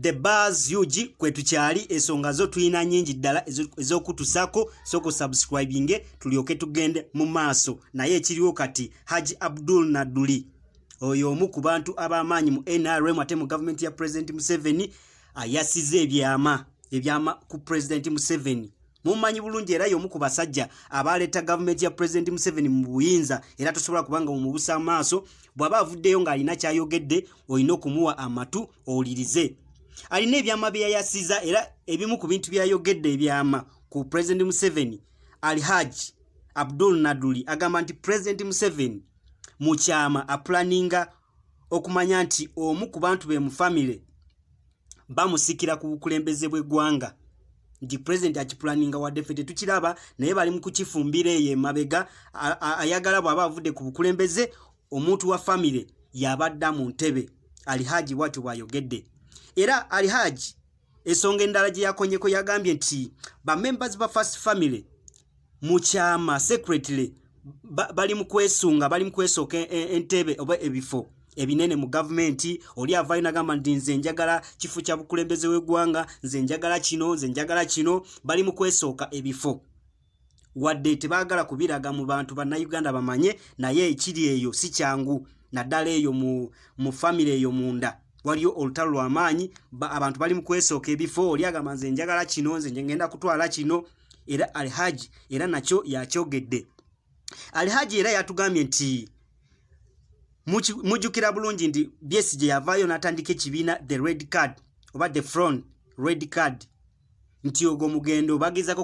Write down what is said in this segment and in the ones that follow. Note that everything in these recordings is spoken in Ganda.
the bas ugi kwetukyali ensonga zo tulina nyingi ddala ez'okutusako soko subscribinge tulyoke tugende mu maaso naye ekiriwo kati haji abdul naduli oyo omu ku bantu ab'amaanyi mu nrm ate mu gavumenti ya president museveni ayasiza ebyama ebyama ku president museveni mumanyi bulungi era yomu ku basajja abaleeta gavumenti ya president museveni mu buyinza era tosobola kubanga omubusa amaaso bw'aba avuddeyo ng'alina kyayogedde olina okumuwa amatu owulirize alina ebyama byeyayasiza era ebimu ku bintu byayogedde ebyama ku pulezidenti museveni alihaji abdul naduli agamba nti pulezidenti museveni mu kyama apulaninga okumanya nti omu ku bantu be mufamire bamusikira ku bukulembeze bw'eggwanga nti pulezidenti akipulaninga wadde ffe tetukiraba naye bali mu kukifumbira eyo emabega ayagala bw'aba avudde ku bukulembeze omuntu wa famire yabadda mu ntebe alihaji bwatyo bwayogedde era alihaji ensonga endala gye yakonyeko yagambye nti bamembers ba first family mu kyama secretly bali mu kwesunga bali mu kwesooka e, e, entebe oba ebifo ebinene mu gavumenti oli avaayo nagamba nti nze njagala kifo kya bukulembeze w'eggwanga nze njagala kino nze njagala kino bali mu kwesooka ebifo wadde tebaagala kubiraga mu bantu bannayuganda bamanye naye ekiri eyo si kyangu naddala eyo mu famire eyo munda waliyo olutalo lwamaanyi abantu bali mukwesooka ebifo oli agamba nze njagala kino nze njengenda kutwala kino era alhaji era nakyo yakyogedde alhaji era yatugambye nti mujjukira bulungi nti bs gye yavaayo n'atandika ekibiina the red card oba the front red card nti ogwo mugendo bagezako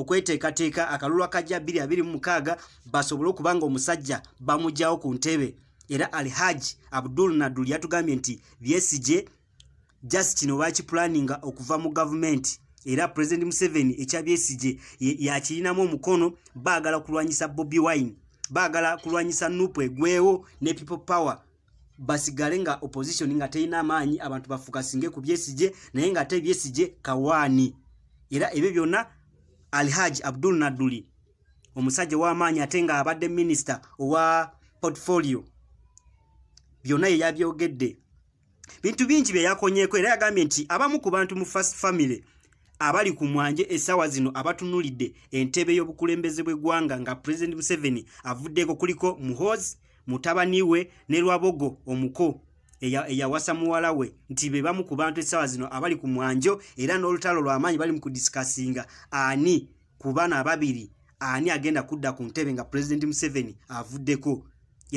okweteekateeka akalulu akajja 226 basobole okuba nga omusajja bamugjawo ku ntebe era alhaj abdul nadul yatugambye nti byesije just kino bakipulaninga okuva mu gavumenti era president museveni ekya byesije yakirinamu omukono baagala kulwanyisa bobi wine baagala kulwanyisa nupu egwewo ne people power basigale nga opposition nga terina amaanyi abantu bafuuka singe ku byesije naye nga te byesije kawaani era ebyo byonna alhaj abdul naduli omusajja ow'amaanyi ate nga abadde minisita owa portfolio byonna ye yabyogedde bintu bingi bye yakonyeeko era yagambye nti abamu ku bantu mu fast family abali ku mwanje essaawa zino abatunulidde entebe y'obukulembeze bw'eggwanga nga pulezidenti museveni avuddeko kuliko muhozi mutabani we ne lwabogo omuko eyawasa muwala we nti be bamu ku bantu essaawa zino abali ku mwanjo era n'olutalo lw'amaanyi bali mu kudisikasinga ani ku baana ababiri ani agenda kudda ku ntebe nga pulezidenti museveni avuddeko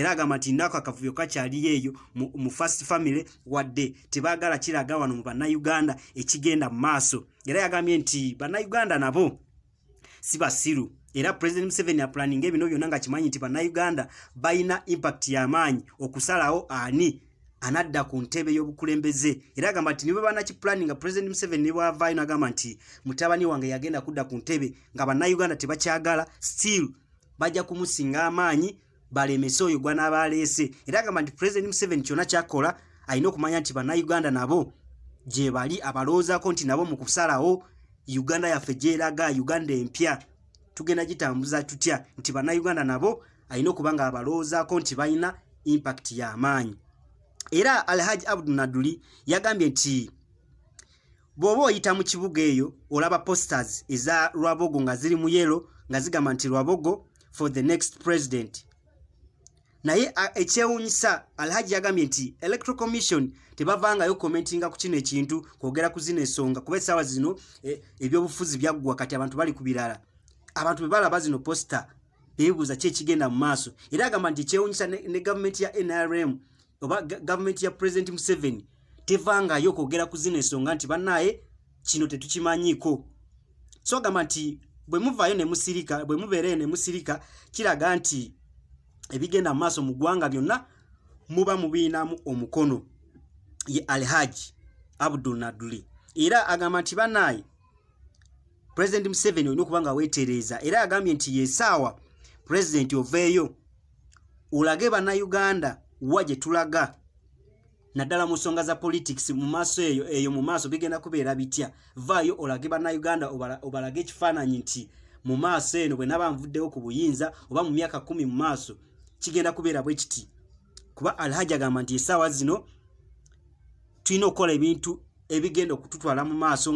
era agamba nti nako akavuyo kakyaliyo eyo mu fast family wadde tebagala kiraga wano mu bannayuganda ekigenda mu maaso era yagambye nti bannayuganda nabo si basiru era president museveni aplaninga ebino byonna nga kimanyi nti bannayuganda balina impact yamaanyi okusalawo ani anadda ku ntebe y'obukulembeze era agamba nti nibwe banakiplani nga president museveni ne bwavaayo nagamba nti mutabani wange yagenda kudda ku ntebe nga bannayuganda tebakyagala still bajja kumusinga amaanyi balemese oyo gwanaba aleese era agamba nti pulezidenti museveni kyona kyakola alina okumanya nti bannayuganda nabo gye bali abalowoozaako nti nabo mu kusalawo uganda yaffe gyeraga uganda empya tugenda gitambuza tutya nti bannayuganda nabo alina okuba nga abalowoozaako nti balina impakiti y'amaanyi era alhaj abdu naduli yagambye nti bw'oba oyita mu kibuga eyo olaba posters eza lwabogo nga ziri mu yero nga zigamba nti lwabogo for the next president naye ekyewuunyisa alhaji yagambye nti electoral commission tebavangayo commentinga ku kino ekintu kwogera ku zino ensonga kuba esaawa zino e, ebyobufuzi byaggwa kati abantu bali ku birala abantu bwe balaba zino posta bebuuza ki ekigenda mu maaso era agamba nti ekyewuunyisa ne gavumenti ya nrm oba gavumenti ya president museveni tevangayo kwogera ku zino ensonga nti banaye kino tetukimanyiiko so agamba nti bwe muvaayo nemusirika bwe mubeereyo nemusirika kiraga nti ebigenda maaso mu ggwanga byonna muba mubiinamu omukono ye alhaj abdul naduli era agamba nti banaye president museveni olina okuba nga wetereeza era agambye nti yesaawa president oveeyo olage bannayuganda wa gye tulaga naddala mu nsonga za politics mu maaso eyo eyo mu maaso bigenda kubeera bitya vaayo olage bannayuganda obalage ekifaananyi nti mu maaso eno bwe naba nvuddewo ku buyinza oba mu myaka kumi mu maaso kigenda kubeera bwe kiti kuba alhaji agamba nti esaawa zino tulina okukola ebintu ebigenda okututwala mu maaso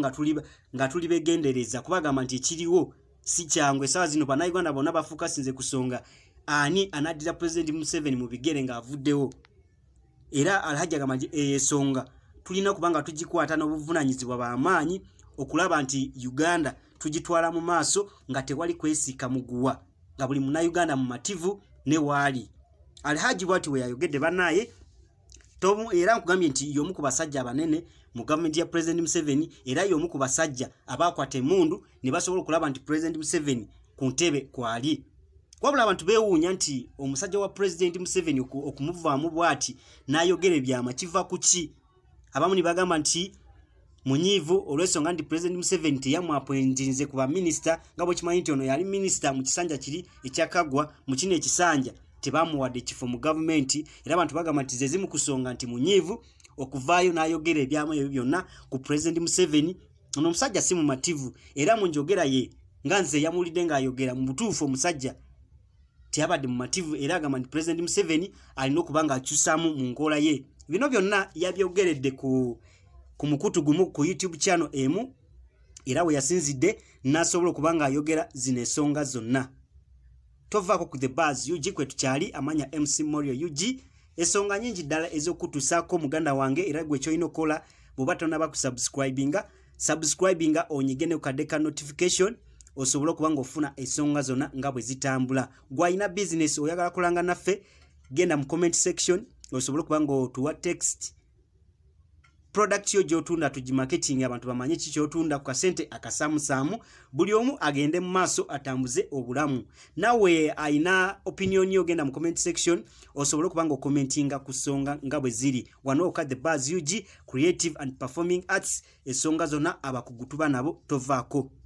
nga tuli begendereza kuba agamba nti ekiriwo si kyangu esaawa zino bannayuganda bonna bafuuka sinze ku nsonga ani anaddira pulezidenti museveni mu bigere ng'avuddewo era alhaji agamba nti eyoensonga eh, tulina okuba nga tugikwata n'obuvunanyizibwa bamaanyi okulaba nti uganda tugitwala mu maaso nga tewali kwesiika muguwa nga buli munnayuganda mu mativu ne waali alhaji bwati weyayogedde banaye era nkugambye nti yomu ku basajja abanene mu gavumenti ya president museveni era yomu ku basajja abakwata emundu ne basobola okulaba nti president museveni ku ntebe kwali wabula abantu beewuunya nti omusajja wa president museveni okumuvaamu bwati n'ayogera ebyama kiva ku ki abamu ne bagamba nti munyivu olwensonga nti pulezidenti museveni teyamu apwenjinze ku baminisita nga bwekimanyi nti ono yali minisita mu kisanja kiri ekyakagwa mu kino ekisanja tebamuwadde ekifo mu gavumenti era abantu bagamba nti zezimu kusonga nti munyivu okuvaayo n'ayogera ebyamu ebyo byonna ku pulezidenti museveni ono omusajja si mumativu era munjogera ye nga nze eyamuwulidde ng'ayogera mu butuufu omusajja teyabadde mumativu era agamba nti pulezidenti museveni alina okuba ng'akyusamu mu nkola ye bino byonna yabyogeredde ku ku mukutu gumu ku youtube channel emu era we yasinzidde n'asobola okubanga ayogera zino ensonga zonna tovaako ku the bas ug kwe tukyali amanya mc morio ug ensonga nyingi ddala ez'okutusaako muganda wange era gwe ky'olina okukola bw'oba tonaba kusabusikribinga sabusikribinga onyige ne kukaddeka notification osobole okuba ng'ofuna ensonga zonna nga bwe zitambula gwalina bizinesi oyagala kulanga naffe genda mu comment section osobole okuba ng'otuwa text 0725 product yo gyotunda tugimarketing abantu bamanye kikyotunda ku kasente akasamusaamu buli omu agende mu maaso atambuze obulamu nawe ayina opinion yo genda mu comment section osobole okubanga okomentinga ku songa nga bwe ziri wanoka the bas ug creative and performing arts esonga zonna abakugutuba nabo tovaako